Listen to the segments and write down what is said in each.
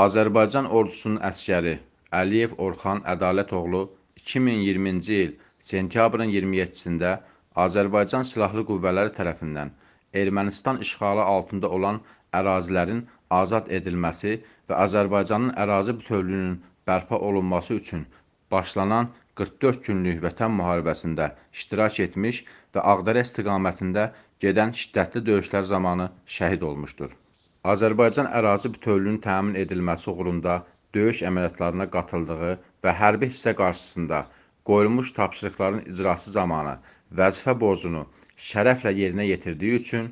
Azərbaycan ordusunun əsgəri Əliyev Orxan Ədalətoğlu 2020-ci il sentyabrın 27-də Azərbaycan Silahlı Qüvvələri tərəfindən Ermənistan işğalı altında olan ərazilərin azad edilməsi və Azərbaycanın ərazi bütövlüyünün bərpa olunması üçün başlanan 44 günlük Vətən müharibəsində iştirak etmiş və Ağdərə istiqamətində gedən şiddətli döyüşlər zamanı şəhid olmuşdur. Azərbaycan ərazi bütövlüyünün təmin edilməsi uğrunda döyüş əməliyyatlarına qatıldığı və hərbi hissə qarşısında qoyulmuş tapşırıqların icrası zamanı vəzifə borcunu şərəflə yerinə yetirdiyi üçün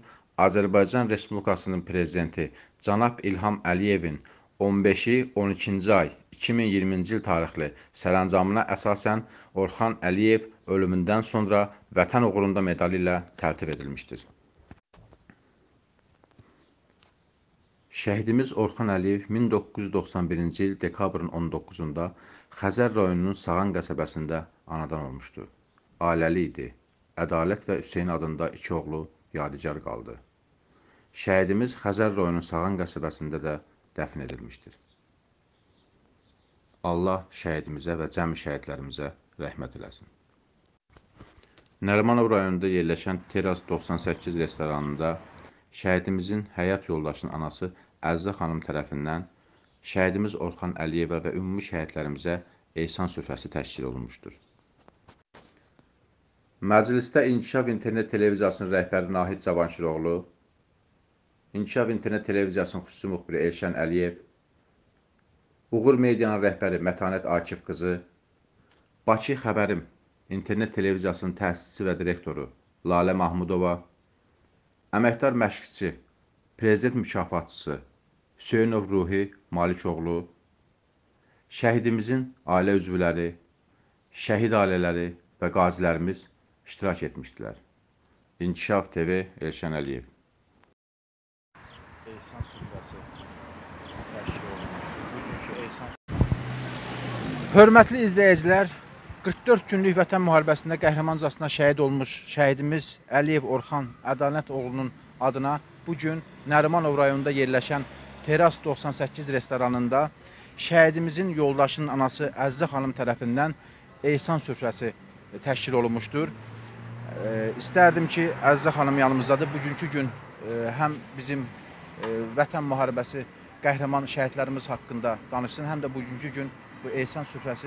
Azərbaycan Respublikasının Prezidenti cənab İlham Əliyevin 15-i 12-ci ay 2020-ci il tarixli sərəncamına əsasən Orxan Əliyev ölümündən sonra Vətən uğrunda medalı ilə təltif edilmişdir. Şəhidimiz Orxan Əliyev 1991-ci il dekabrın 19-da Xəzər rayonunun Sağan qəsəbəsində anadan olmuşdu. Ailəli idi. Ədalət və Hüseyn adında iki oğlu yadigar qaldı. Şəhidimiz Xəzər rayonunun Sağan qəsəbəsində də dəfn edilmişdir. Allah şəhidimizə və cəmi şəhidlərimizə rəhmət eləsin. Nərimanov rayonunda yerləşən Teras 98 restoranında Şəhidimizin həyat yoldaşının anası Əzizə xanım tərəfindən şəhidimiz Orxan Əliyevə və ümumi şəhidlərimizə ehsan süfrəsi təşkil olunmuşdur. Məclisdə İnkişaf İnternet Televiziyasının rəhbəri Nahid Cavanşiroğlu, İnkişaf İnternet Televiziyasının xüsusi müxbiri Elşən Əliyev, Uğur Medianın rəhbəri Mətanət Akif qızı, Bakı Xəbərim İnternet Televiziyasının təsisçisi və direktoru Lalə Mahmudova, əməkdar məşqçi Prezident mükafatçısı Hüseynov Ruhi Malikoğlu, şəhidimizin ailə üzvləri, şəhid ailələri və qazilərimiz iştirak etmişdilər. İnkişaf TV Elşən Əliyev. Eysan süfrəsi təşkil olunmuşdur. Eysan Hörmətli izləyicilər, 44 günlük vətən müharibəsində qəhrəmancasına şəhid olmuş şəhidimiz Əliyev Orxan Ədalət oğlunun adına bu gün Nərimanov rayonunda yerləşən Teras 98 restoranında şəhidimizin yoldaşının anası Əzizə xanım tərəfindən Eysan süfrəsi e, təşkil olunmuşdur. E, istərdim ki, Əzizə xanım yanımızdadır. Bugünkü gün e, həm bizim vətən müharibəsi qəhrəman şəhidlərimiz haqqında danışsın, həm də bugünkü gün bu Eysan süfrəsi